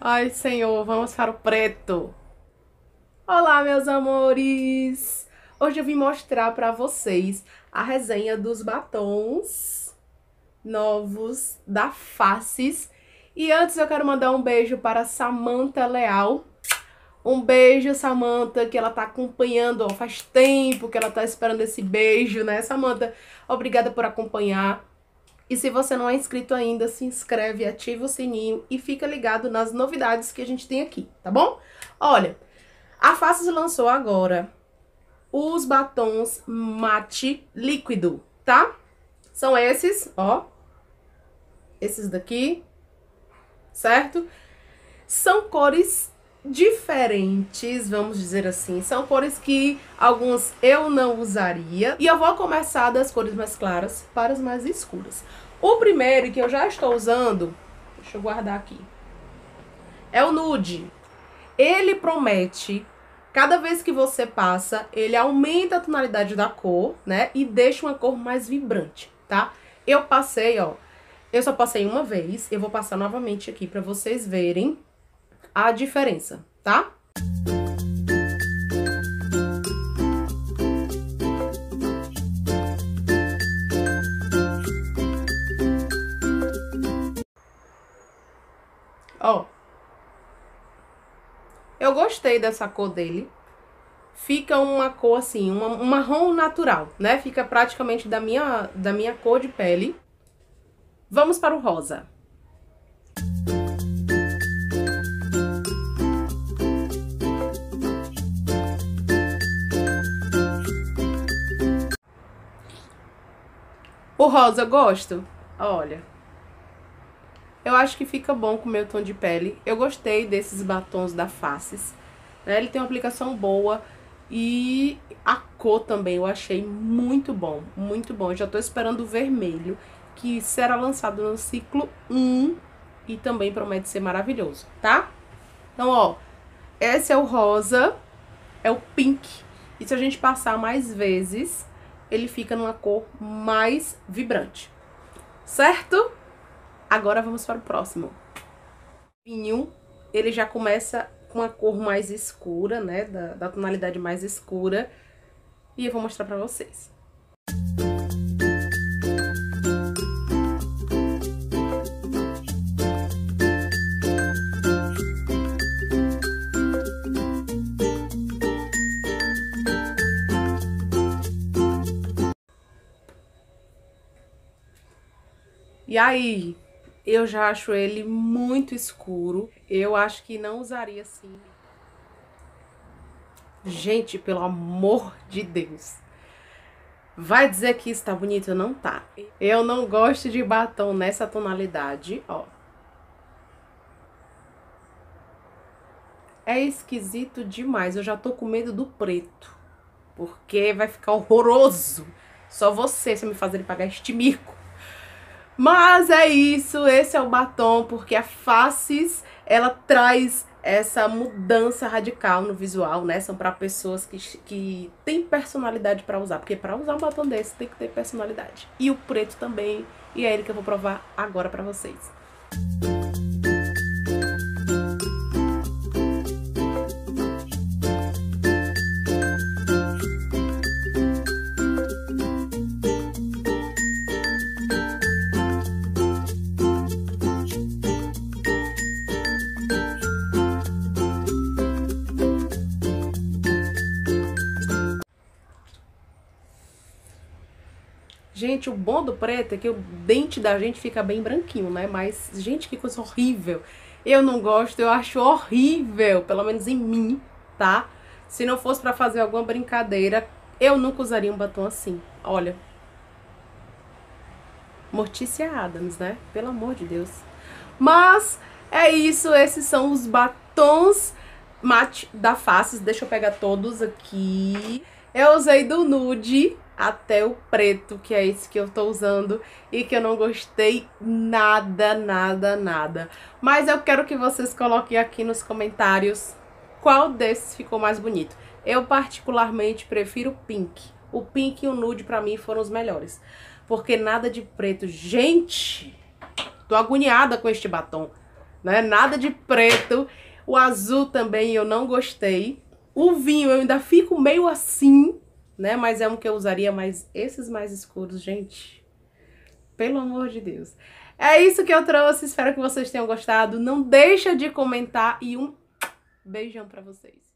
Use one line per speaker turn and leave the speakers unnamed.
Ai, Senhor, vamos para o preto. Olá, meus amores. Hoje eu vim mostrar para vocês a resenha dos batons novos da Faces. E antes eu quero mandar um beijo para Samanta Leal. Um beijo, Samanta, que ela tá acompanhando, ó, faz tempo que ela tá esperando esse beijo, né, Samanta? Obrigada por acompanhar e se você não é inscrito ainda, se inscreve, ativa o sininho e fica ligado nas novidades que a gente tem aqui, tá bom? Olha, a Faces lançou agora os batons mate líquido, tá? São esses, ó. Esses daqui, certo? São cores diferentes, vamos dizer assim. São cores que alguns eu não usaria. E eu vou começar das cores mais claras para as mais escuras. O primeiro que eu já estou usando, deixa eu guardar aqui, é o nude. Ele promete, cada vez que você passa, ele aumenta a tonalidade da cor, né? E deixa uma cor mais vibrante, tá? Eu passei, ó, eu só passei uma vez, eu vou passar novamente aqui para vocês verem a diferença, tá? Ó. Eu gostei dessa cor dele. Fica uma cor assim, uma, um marrom natural, né? Fica praticamente da minha, da minha cor de pele. Vamos para o rosa. O rosa eu gosto. Olha. Eu acho que fica bom com o meu tom de pele. Eu gostei desses batons da Faces. Né? Ele tem uma aplicação boa. E a cor também eu achei muito bom. Muito bom. Eu já tô esperando o vermelho, que será lançado no ciclo 1. E também promete ser maravilhoso, tá? Então, ó. Esse é o rosa. É o pink. E se a gente passar mais vezes ele fica numa cor mais vibrante. Certo? Agora vamos para o próximo. Vinho, ele já começa com a cor mais escura, né? Da, da tonalidade mais escura. E eu vou mostrar para vocês. E aí, eu já acho ele muito escuro. Eu acho que não usaria assim. Gente, pelo amor de Deus. Vai dizer que está bonito? Não tá. Eu não gosto de batom nessa tonalidade, ó. É esquisito demais. Eu já tô com medo do preto. Porque vai ficar horroroso. Só você se me fazer pagar este mico. Mas é isso, esse é o batom, porque a Faces, ela traz essa mudança radical no visual, né? São para pessoas que, que têm personalidade para usar, porque para usar um batom desse tem que ter personalidade. E o preto também, e é ele que eu vou provar agora para vocês. Gente, o bom do preto é que o dente da gente fica bem branquinho, né? Mas, gente, que coisa horrível. Eu não gosto, eu acho horrível, pelo menos em mim, tá? Se não fosse para fazer alguma brincadeira, eu nunca usaria um batom assim. Olha. Mortícia Adams, né? Pelo amor de Deus. Mas é isso, esses são os batons mate da Faces. Deixa eu pegar todos aqui. Eu usei do nude, até o preto, que é esse que eu tô usando e que eu não gostei nada, nada, nada. Mas eu quero que vocês coloquem aqui nos comentários qual desses ficou mais bonito. Eu particularmente prefiro o pink. O pink e o nude pra mim foram os melhores. Porque nada de preto. Gente, tô agoniada com este batom. Né? Nada de preto. O azul também eu não gostei. O vinho eu ainda fico meio assim, né? Mas é um que eu usaria, mas esses mais escuros, gente, pelo amor de Deus. É isso que eu trouxe, espero que vocês tenham gostado. Não deixa de comentar e um beijão para vocês.